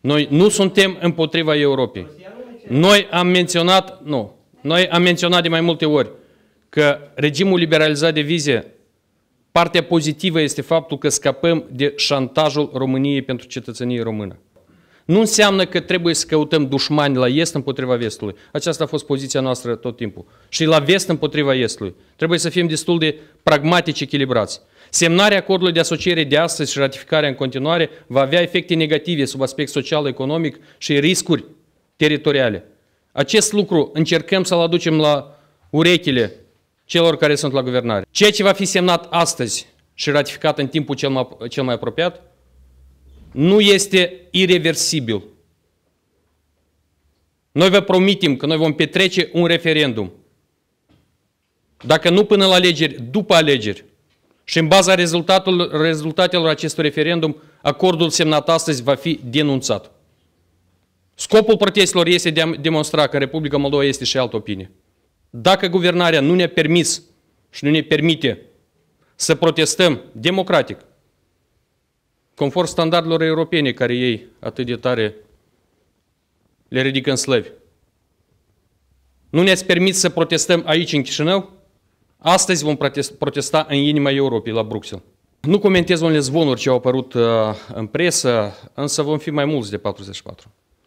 Noi nu suntem împotriva Europei. Noi am menționat, nu, noi am menționat de mai multe ori că regimul liberalizat de vize, partea pozitivă este faptul că scăpăm de șantajul României pentru cetățenie română. Nu înseamnă că trebuie să căutăm dușmani la est împotriva vestului. Aceasta a fost poziția noastră tot timpul. Și la vest împotriva estului. Trebuie să fim destul de pragmatici, echilibrați. Semnarea acordului de asociere de astăzi și ratificarea în continuare va avea efecte negative sub aspect social, economic și riscuri teritoriale. Acest lucru încercăm să-l aducem la urechile celor care sunt la guvernare. Ceea ce va fi semnat astăzi și ratificat în timpul cel mai, cel mai apropiat nu este irreversibil. Noi vă promitem că noi vom petrece un referendum. Dacă nu până la alegeri, după alegeri. Și în baza rezultatelor acestui referendum, acordul semnat astăzi va fi denunțat. Scopul protestelor este de a demonstra că Republica Moldova este și altă opinie. Dacă guvernarea nu ne-a permis și nu ne permite să protestăm democratic, conform standardelor europene care ei atât de tare le ridică în slăvi. Nu ne-ați permis să protestăm aici în Chișinău? Astăzi vom protesta în inima Europei, la Bruxelles. Nu comentez unele zvonuri ce au apărut uh, în presă, însă vom fi mai mulți de 44.